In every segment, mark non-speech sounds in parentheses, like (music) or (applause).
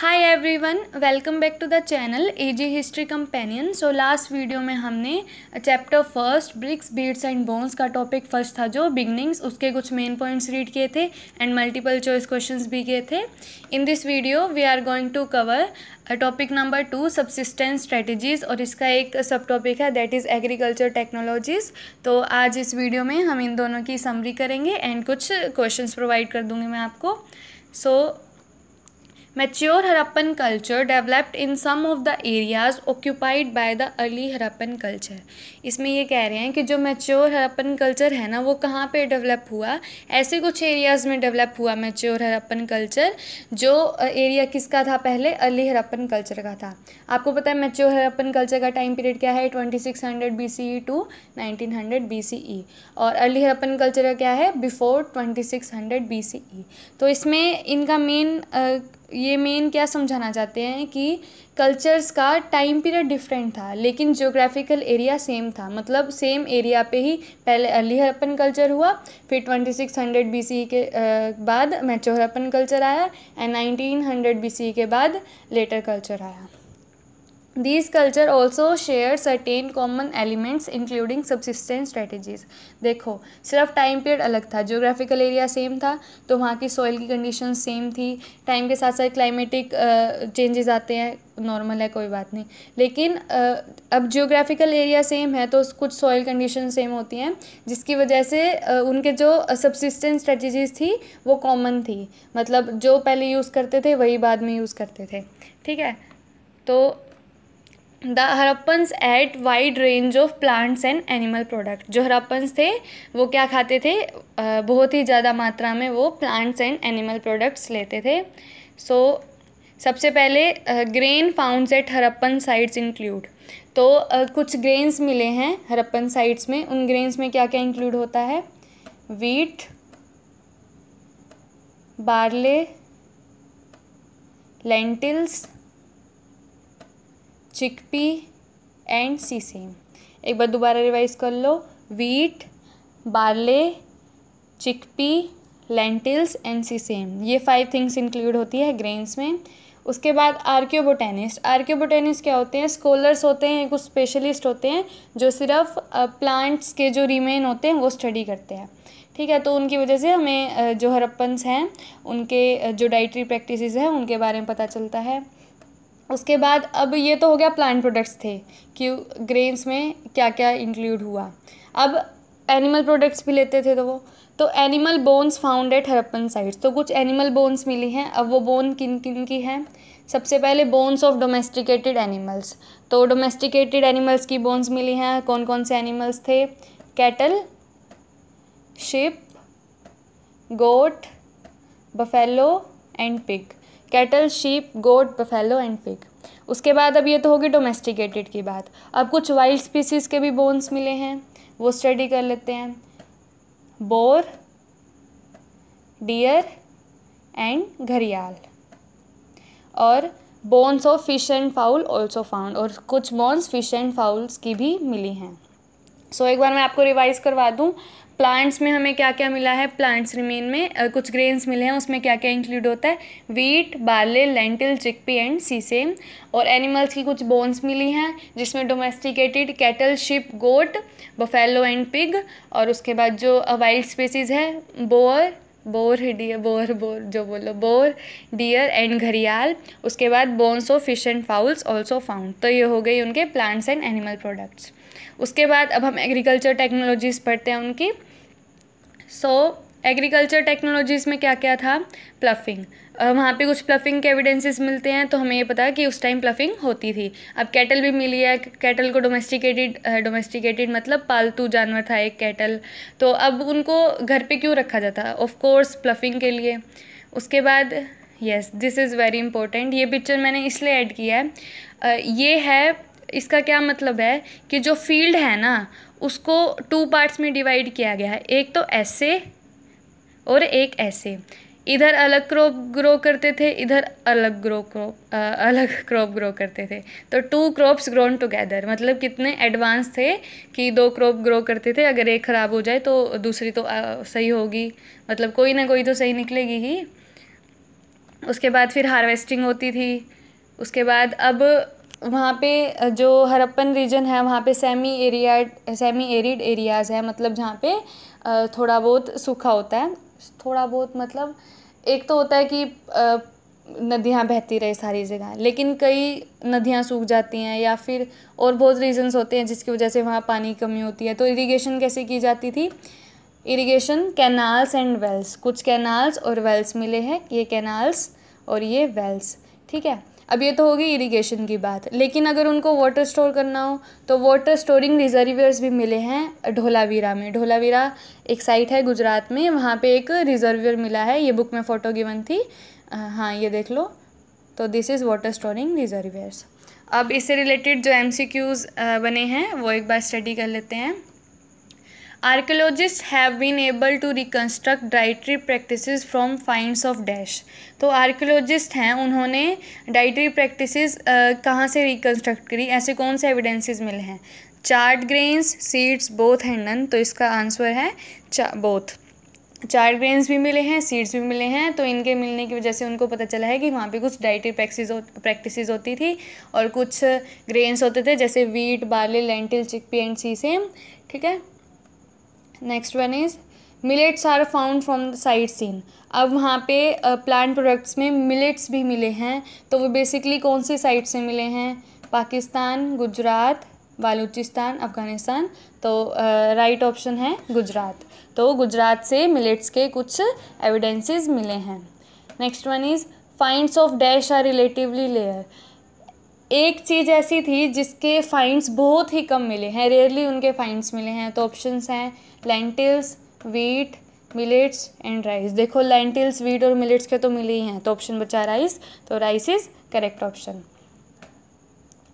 hi everyone welcome back to the channel AG history companion so last video में हमने chapter first bricks beads and bones का topic first था जो beginnings उसके कुछ main points read किए थे एंड मल्टीपल चॉइस क्वेश्चंस भी किए थे in this video we are going to cover topic number two subsistence strategies और इसका एक सब टॉपिक है दैट इज़ एग्रीकल्चर टेक्नोलॉजीज़ तो आज इस वीडियो में हम इन दोनों की समरी करेंगे एंड कुछ क्वेश्चन प्रोवाइड कर दूँगी मैं आपको so so, mature Harappan culture developed in some of the areas occupied by the early Harappan culture इसमें ये कह रहे हैं कि जो मेच्योर हरप्पन कल्चर है ना वो कहाँ पे डेवलप हुआ ऐसे कुछ एरियाज में डेवलप हुआ मेच्योर हरप्पन कल्चर जो एरिया किसका था पहले अर्ली हरप्पन कल्चर का था आपको पता है मेच्योर हरप्पन कल्चर का टाइम पीरियड क्या है twenty six hundred B C E to nineteen hundred B C E और अर्ली हरप्पन कल्चर का क्या है before twenty six hundred B C E तो इसमें इनका मेन ये मेन क्या समझाना चाहते हैं कि कल्चर्स का टाइम पीरियड डिफरेंट था लेकिन जोग्राफिकल एरिया सेम था मतलब सेम एरिया पे ही पहले अर्ली हरप्पन कल्चर हुआ फिर 2600 e बीसी e के बाद मैचो हरप्पन कल्चर आया एंड 1900 बीसी के बाद लेटर कल्चर आया these culture also share certain common elements including subsistence strategies देखो सिर्फ टाइम पीरियड अलग था जोग्राफिकल एरिया सेम था तो वहाँ की सॉइल की कंडीशन सेम थी टाइम के साथ साथ क्लाइमेटिक चेंजेस आते हैं नॉर्मल है कोई बात नहीं लेकिन uh, अब जियोग्राफिकल एरिया सेम है तो कुछ सॉइल कंडीशन सेम होती हैं जिसकी वजह से uh, उनके जो सब्सिस्टेंस स्ट्रेटेजीज थी वो कॉमन थी मतलब जो पहले यूज़ करते थे वही बाद में यूज़ करते थे ठीक है तो the Harappans ate wide range of plants and animal product जो हरप्पन्स थे वो क्या खाते थे बहुत ही ज़्यादा मात्रा में वो प्लांट्स एंड एनिमल प्रोडक्ट्स लेते थे सो so, सबसे पहले grain founds at Harappan sites include तो कुछ ग्रेन्स मिले हैं हरप्पन साइट्स में उन ग्रेन्स में क्या क्या इंक्लूड होता है wheat barley lentils chickpea and sesame एक बार दोबारा रिवाइज कर लो wheat barley chickpea lentils and sesame ये फाइव थिंग्स इंक्लूड होती है ग्रेन्स में उसके बाद आर्क्योबोटेनिस्ट आर्क्योबोटेनिस्ट क्या होते हैं स्कॉलर्स होते हैं कुछ स्पेशलिस्ट होते हैं जो सिर्फ प्लांट्स के जो रिमेन होते हैं वो स्टडी करते हैं ठीक है तो उनकी वजह से हमें जो हरप्पन्स हैं उनके जो डाइटरी प्रैक्टिसेस हैं उनके बारे में पता चलता है उसके बाद अब ये तो हो गया प्लांट प्रोडक्ट्स थे कि ग्रेन्स में क्या क्या इंक्लूड हुआ अब एनिमल प्रोडक्ट्स भी लेते थे तो वो तो animal bones found at Harappan sites तो कुछ एनिमल बोन्स मिली हैं अब वो बोन किन किन की हैं सबसे पहले बोन्स ऑफ डोमेस्टिकेटेड एनिमल्स तो डोमेस्टिकेटेड एनिमल्स की बोन्स मिली हैं कौन कौन से एनिमल्स थे cattle sheep goat buffalo and pig cattle sheep goat buffalo and pig उसके बाद अब ये तो होगी डोमेस्टिकेटेड की बात अब कुछ वाइल्ड स्पीसीज़ के भी बोन्स मिले हैं वो स्टडी कर लेते हैं बोर डियर एंड घरियाल और bones of fish and fowl also found और कुछ बोन्स फिश एंड फाउल्स की भी मिली हैं सो so, एक बार मैं आपको रिवाइज़ करवा दूँ प्लांट्स में हमें क्या क्या मिला है प्लांट्स रिमेन में कुछ ग्रेन्स मिले हैं उसमें क्या क्या इंक्लूड होता है wheat barley lentil chickpea and sesame और एनिमल्स की कुछ बोन्स मिली हैं जिसमें domesticated cattle sheep goat buffalo and pig और उसके बाद जो वाइल्ड स्पेसीज़ है boar boar deer boar boar जो बोलो बोर डियर एंड घरियाल उसके बाद bones of fish and fowls also found तो ये हो गई उनके प्लांट्स एंड एनिमल प्रोडक्ट्स उसके बाद अब हम एग्रीकल्चर टेक्नोलॉजीज़ पढ़ते हैं उनकी सो एग्रीकल्चर टेक्नोलॉजीज़ में क्या क्या था प्लफिंग वहाँ पे कुछ प्लफिंग के एविडेंसेस मिलते हैं तो हमें ये पता है कि उस टाइम प्लफिंग होती थी अब कैटल भी मिली है कैटल को डोमेस्टिकेटेड डोमेस्टिकेटेड मतलब पालतू जानवर था एक कैटल तो अब उनको घर पे क्यों रखा जाता ऑफ कोर्स प्लफिंग के लिए उसके बाद yes this is very important ये पिक्चर मैंने इसलिए ऐड किया है ये है इसका क्या मतलब है कि जो फील्ड है ना उसको टू पार्ट्स में डिवाइड किया गया है एक तो ऐसे और एक ऐसे इधर अलग क्रॉप ग्रो करते थे इधर अलग ग्रो क्रॉप अलग क्रॉप ग्रो करते थे तो टू क्रॉप्स ग्रोन टुगेदर मतलब कितने एडवांस थे कि दो क्रॉप ग्रो करते थे अगर एक ख़राब हो जाए तो दूसरी तो आ, सही होगी मतलब कोई ना कोई तो सही निकलेगी ही उसके बाद फिर हार्वेस्टिंग होती थी उसके बाद अब वहाँ पे जो हरप्पन रीजन है वहाँ पे semi area semi arid areas है मतलब जहाँ पे थोड़ा बहुत सूखा होता है थोड़ा बहुत मतलब एक तो होता है कि नदियाँ बहती रहे सारी जगह लेकिन कई नदियाँ सूख जाती हैं या फिर और बहुत रीजंस होते हैं जिसकी वजह से वहाँ पानी कमी होती है तो इरीगेशन कैसे की जाती थी इरीगेशन कैनाल्स एंड वेल्स कुछ कैनाल्स और वेल्स मिले हैं ये कैनाल्स और ये वेल्स ठीक है अब ये तो होगी इरिगेशन की बात लेकिन अगर उनको वाटर स्टोर करना हो तो वाटर स्टोरिंग रिजर्वियर्स भी मिले हैं ढोलावीरा में ढोलावीरा एक साइट है गुजरात में वहाँ पे एक रिजर्वियर मिला है ये बुक में फ़ोटो गिवन थी हाँ ये देख लो तो this is water storing reservoirs अब इससे रिलेटेड जो एम बने हैं वो एक बार स्टडी कर लेते हैं archaeologists have been able to reconstruct dietary practice from finds of dash तो आर्कियोलॉजिस्ट हैं उन्होंने डाइटरी प्रैक्टिसेस कहाँ से रिकन्स्ट्रक्ट करी ऐसे कौन से एविडेंसेस मिले हैं charred grains seeds both and none तो इसका आंसर है चा बोथ चार्ट ग्रेन्स भी मिले हैं सीड्स भी मिले हैं तो इनके मिलने की वजह से उनको पता चला है कि वहाँ पे कुछ डाइटरी प्रैक्टिस प्रैक्टिस होती थी और कुछ ग्रेन्स होते थे जैसे wheat barley lentil chickpea and sesame ठीक है next one is millets are found from the sites in अब वहाँ पे प्लांट प्रोडक्ट्स में मिलेट्स भी मिले हैं तो वो बेसिकली कौन सी साइड से मिले हैं पाकिस्तान गुजरात बालूचिस्तान अफ़गानिस्तान तो राइट uh, ऑप्शन right है गुजरात तो गुजरात से मिलेट्स के कुछ एविडेंसेस मिले हैं next one is finds of dash are relatively rare एक चीज़ ऐसी थी जिसके फाइंड्स बहुत ही कम मिले हैं रेयरली उनके फाइंड्स मिले हैं तो ऑप्शंस हैं lentils wheat millets and rice देखो लेंटिल्स वीट और मिलेट्स के तो मिले ही हैं तो ऑप्शन बचा राइस तो rice is correct option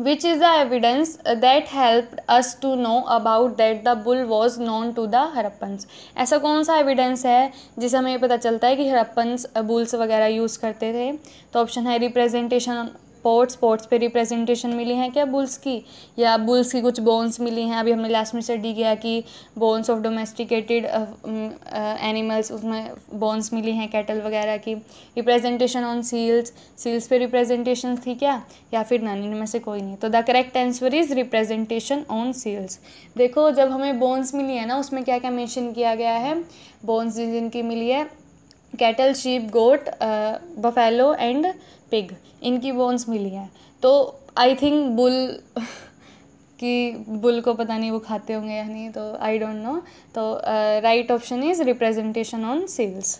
which is the evidence that help us to know about that the bull was known to the Harappans ऐसा कौन सा एविडेंस है जिसे हमें ये पता चलता है कि हरप्पन्स बुल्स वगैरह यूज़ करते थे तो ऑप्शन है रिप्रेजेंटेशन स्पोर्ट्स स्पोर्ट्स पे रिप्रेजेंटेशन मिली है क्या बुल्स की या बुल्स की कुछ बोन्स मिली हैं अभी हमने लास्ट में स्टडी किया कि बोन्स ऑफ डोमेस्टिकेटेड एनिमल्स उसमें बोन्स मिली हैं कैटल वगैरह की रिप्रेजेंटेशन ऑन सील्स सील्स पे रिप्रेजेंटेशन थी क्या या फिर नानी में से कोई नहीं तो the correct answer is representation on seals देखो जब हमें बोन्स मिली है ना उसमें क्या क्या मैंशन किया गया है बोन्स जिनकी मिली है cattle sheep goat buffalo and pig इनकी बोन्स मिली हैं तो आई थिंक बुल (laughs) कि बुल को पता नहीं वो खाते होंगे या नहीं तो आई डोंट नो तो right option is representation on seals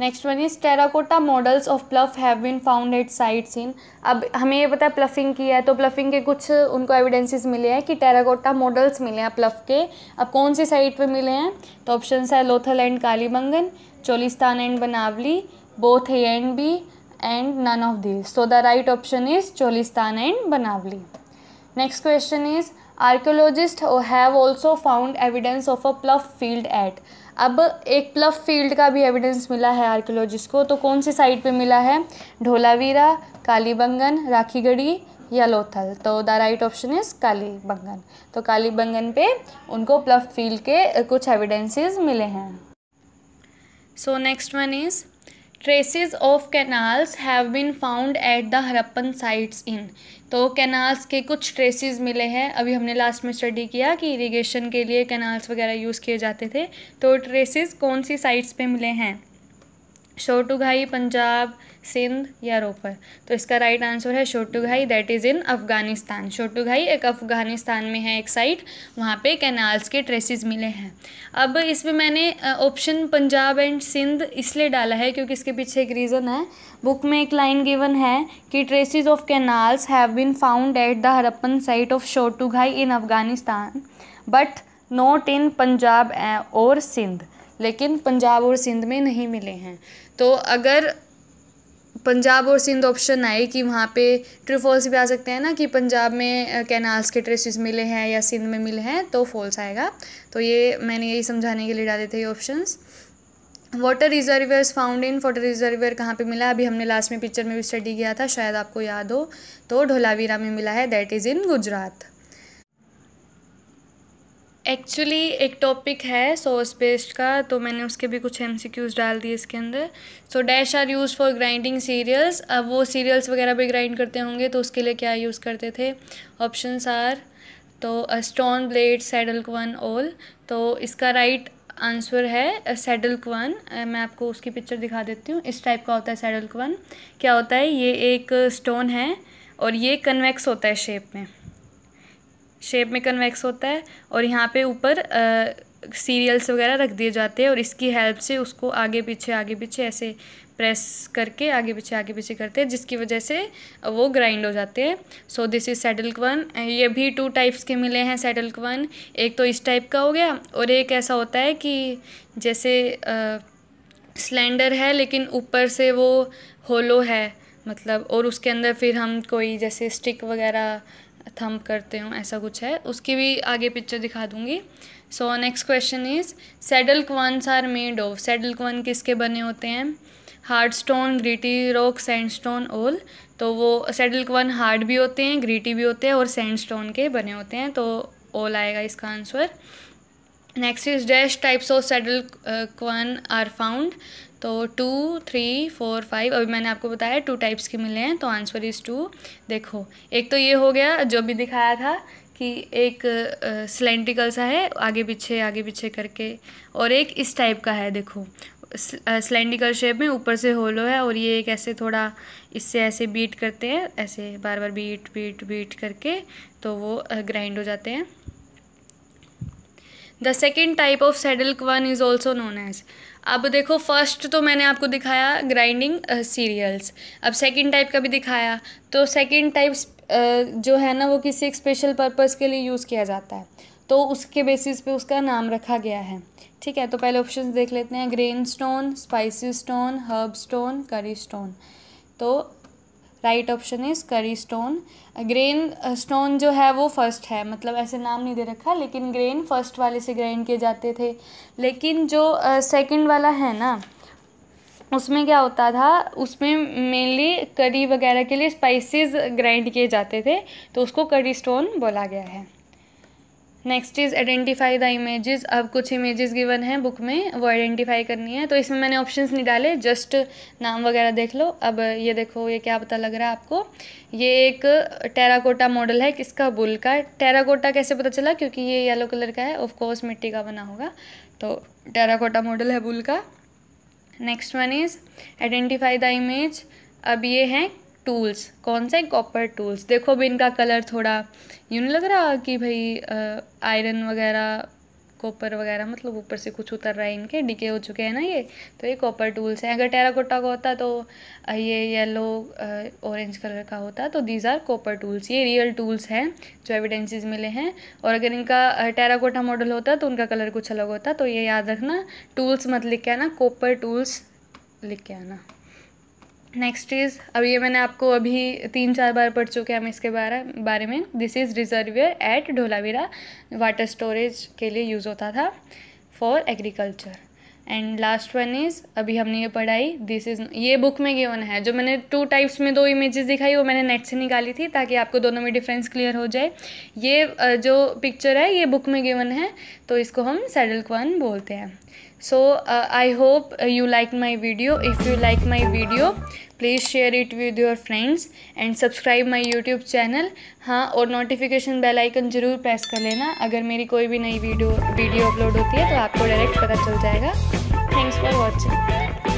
next one is terracotta models of plough have been found at sites in अब हमें ये पता है प्लफिंग की है तो प्लफिंग के कुछ उनको एविडेंसेस मिले हैं कि टेराकोटा मॉडल्स मिले हैं प्लफ के अब कौन सी साइट पे मिले हैं तो ऑप्शन है Lothal and Kalibangan Cholistan and Banawali both A and B and none of this so the right option is Cholistan and Banawali next question is archaeologists have also found evidence of a plough field at अब एक प्लफ field का भी evidence मिला है archaeologist को तो कौन सी site पे मिला है ढोलावीरा कालीबंगन राखीगढ़ी या लोथल तो the right option is Kalibangan तो कालीबंगन पे उनको प्लफ फील्ड के कुछ एविडेंसेस मिले हैं so next one is traces of canals have been found at the Harappan sites in तो कैनाल्स के कुछ ट्रेसिस मिले हैं अभी हमने लास्ट में स्टडी किया कि इरीगेशन के लिए कैनाल्स वगैरह यूज़ किए जाते थे तो ट्रेसिस कौन सी साइट्स पे मिले हैं शोटुघाई पंजाब सिंध या रोपर तो इसका राइट आंसर है शोटुघाई दैट इज़ इन अफ़गानिस्तान शोटुघाई एक अफ़गानिस्तान में है एक साइट वहाँ पे कैनाल्स के ट्रेसेस मिले हैं अब इसमें मैंने ऑप्शन पंजाब एंड सिंध इसलिए डाला है क्योंकि इसके पीछे एक रीज़न है बुक में एक लाइन गिवन है कि traces of canals have been found at the Harappan site of शोटुघाई in Afghanistan but not in Punjab और सिंध लेकिन पंजाब और सिंध में नहीं मिले हैं तो अगर पंजाब और सिंध ऑप्शन आए कि वहाँ पे ट्रू फॉल्स भी आ सकते हैं ना कि पंजाब में कैनाल्स के ट्रेसिस मिले हैं या सिंध में मिले हैं तो फॉल्स आएगा तो ये मैंने यही समझाने के लिए डाले थे ये options water reservoir found in water reservoir कहाँ पे मिला अभी हमने लास्ट में पिक्चर में भी स्टडी किया था शायद आपको याद हो तो ढोलावीरा में मिला है that is in Gujarat actually एक टॉपिक है सोर्स पेस्ट का तो मैंने उसके भी कुछ एम सी क्यूज़ डाल दिए इसके अंदर so dash are used for grinding cereals अब वो सीरियल्स वगैरह भी ग्राइंड करते होंगे तो उसके लिए क्या यूज़ करते थे ऑप्शन आर तो स्टोन ब्लेड सैडल वन ओल तो इसका राइट आंसर है सैडल क्वन मैं आपको उसकी पिक्चर दिखा देती हूँ इस टाइप का होता है सैडल क्वन क्या होता है ये एक स्टोन है और ये कन्वेक्स होता है शेप में शेप में कन्वेक्स होता है और यहाँ पे ऊपर सीरियल्स वगैरह रख दिए जाते हैं और इसकी हेल्प से उसको आगे पीछे आगे पीछे ऐसे प्रेस करके आगे पीछे आगे पीछे करते हैं जिसकी वजह से वो ग्राइंड हो जाते हैं सो दिस इज़ सेटल्क वन ये भी टू टाइप्स के मिले हैं सेटल्क वन एक तो इस टाइप का हो गया और एक ऐसा होता है कि जैसे सिलेंडर है लेकिन ऊपर से वो होलो है मतलब और उसके अंदर फिर हम कोई जैसे स्टिक वगैरह थंप करते हो ऐसा कुछ है उसकी भी आगे पिक्चर दिखा दूंगी so next question is saddle querns are made of saddle quern किसके बने होते हैं hard stone gritty rock sandstone awl तो वो सेडल क्वन हार्ड भी होते हैं ग्रीटी भी होते हैं और सैंड स्टोन के बने होते हैं तो ओल आएगा इसका answer next is dash types of saddle quern are found तो टू थ्री फोर फाइव अभी मैंने आपको बताया टू टाइप्स के मिले हैं तो आंसर इज़ टू देखो एक तो ये हो गया जो भी दिखाया था कि एक सिलेंटिकल सा है आगे पीछे आगे पीछे करके और एक इस टाइप का है देखो सिलेंडिकल शेप में ऊपर से होलो है और ये एक ऐसे थोड़ा इससे ऐसे बीट करते हैं ऐसे बार बार बीट बीट बीट करके तो वो ग्राइंड हो जाते हैं the second type of saddle quern is also known as अब देखो फर्स्ट तो मैंने आपको दिखाया ग्राइंडिंग सीरियल्स अब सेकेंड टाइप का भी दिखाया तो सेकेंड टाइप जो है ना वो किसी एक स्पेशल पर्पज़ के लिए यूज़ किया जाता है तो उसके बेसिस पे उसका नाम रखा गया है ठीक है तो पहले ऑप्शन देख लेते हैं grain stone spicy stone herb stone curry stone तो right option is curry stone grain stone जो है वो फर्स्ट है मतलब ऐसे नाम नहीं दे रखा लेकिन ग्रेन फर्स्ट वाले से ग्राइंड किए जाते थे लेकिन जो सेकंड uh, वाला है ना उसमें क्या होता था उसमें मेनली करी वगैरह के लिए स्पाइसेस ग्राइंड किए जाते थे तो उसको करी स्टोन बोला गया है next is identify the images अब कुछ इमेजेस गिवन हैं बुक में वो आइडेंटिफाई करनी है तो इसमें मैंने ऑप्शंस नहीं डाले जस्ट नाम वगैरह देख लो अब ये देखो ये क्या पता लग रहा है आपको ये एक टेराकोटा मॉडल है किसका बुल का टेराकोटा कैसे पता चला क्योंकि ये येलो कलर का है ऑफकोर्स मिट्टी का बना होगा तो टेराकोटा मॉडल है बुल का next one is identify the image अब ये हैं टूल्स कौन सा है कॉपर टूल्स देखो अभी इनका कलर थोड़ा यूँ नहीं लग रहा कि भाई आयरन वगैरह कॉपर वगैरह मतलब ऊपर से कुछ उतर रहा है इनके डिके हो चुके हैं ना ये तो ये कॉपर टूल्स हैं अगर टेराकोटा का होता तो ये येलो ऑरेंज कलर का होता तो दीज आर कॉपर टूल्स ये रियल टूल्स हैं जो एविडेंसेस मिले हैं और अगर इनका टेराकोटा मॉडल होता तो उनका कलर कुछ अलग होता तो ये याद रखना टूल्स मत लिख के आना कॉपर टूल्स लिख के आना नेक्स्ट इज़ अब ये मैंने आपको अभी तीन चार बार पढ़ चुके हैं हम इसके बारे बारे में this is reservoir at Dholavira water storage के लिए यूज़ होता था for agriculture and last one is अभी हमने ये पढ़ाई दिस इज़ ये बुक में गिवन है जो मैंने टू टाइप्स में दो इमेजेस दिखाई वो मैंने नेट से निकाली थी ताकि आपको दोनों में डिफरेंस क्लियर हो जाए ये जो पिक्चर है ये बुक में गिवन है तो इसको हम सैडल क्वन बोलते हैं so I hope you like my video if you like my video please share it with your friends and subscribe my YouTube channel हाँ और नोटिफिकेशन बेल आइकन ज़रूर प्रेस कर लेना अगर मेरी कोई भी नई वीडियो वीडियो अपलोड होती है तो आपको डायरेक्ट पता चल जाएगा थैंक्स फॉर वॉचिंग